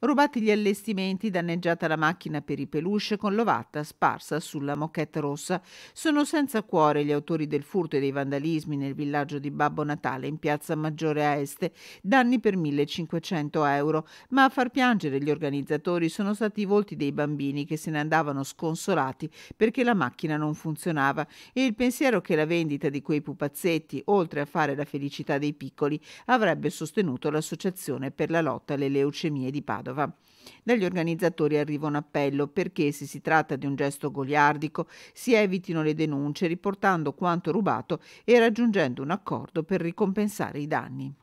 rubati gli allestimenti, danneggiata la macchina per i peluche con l'ovatta sparsa sulla moquette rossa. Sono senza cuore gli autori del furto e dei vandalismi nel villaggio di Babbo Natale in piazza Maggiore a Est, danni per 1500 euro, ma a far piangere gli organizzatori sono stati i volti dei bambini che se ne andavano sconsolati perché la macchina non funzionava e il pensiero che la vendita di quei pupazzetti, oltre a fare la felicità dei piccoli, avrebbe sostenuto l'associazione per la lotta alle leucemie di Padova. Padova. Dagli organizzatori arriva un appello perché, se si tratta di un gesto goliardico, si evitino le denunce riportando quanto rubato e raggiungendo un accordo per ricompensare i danni.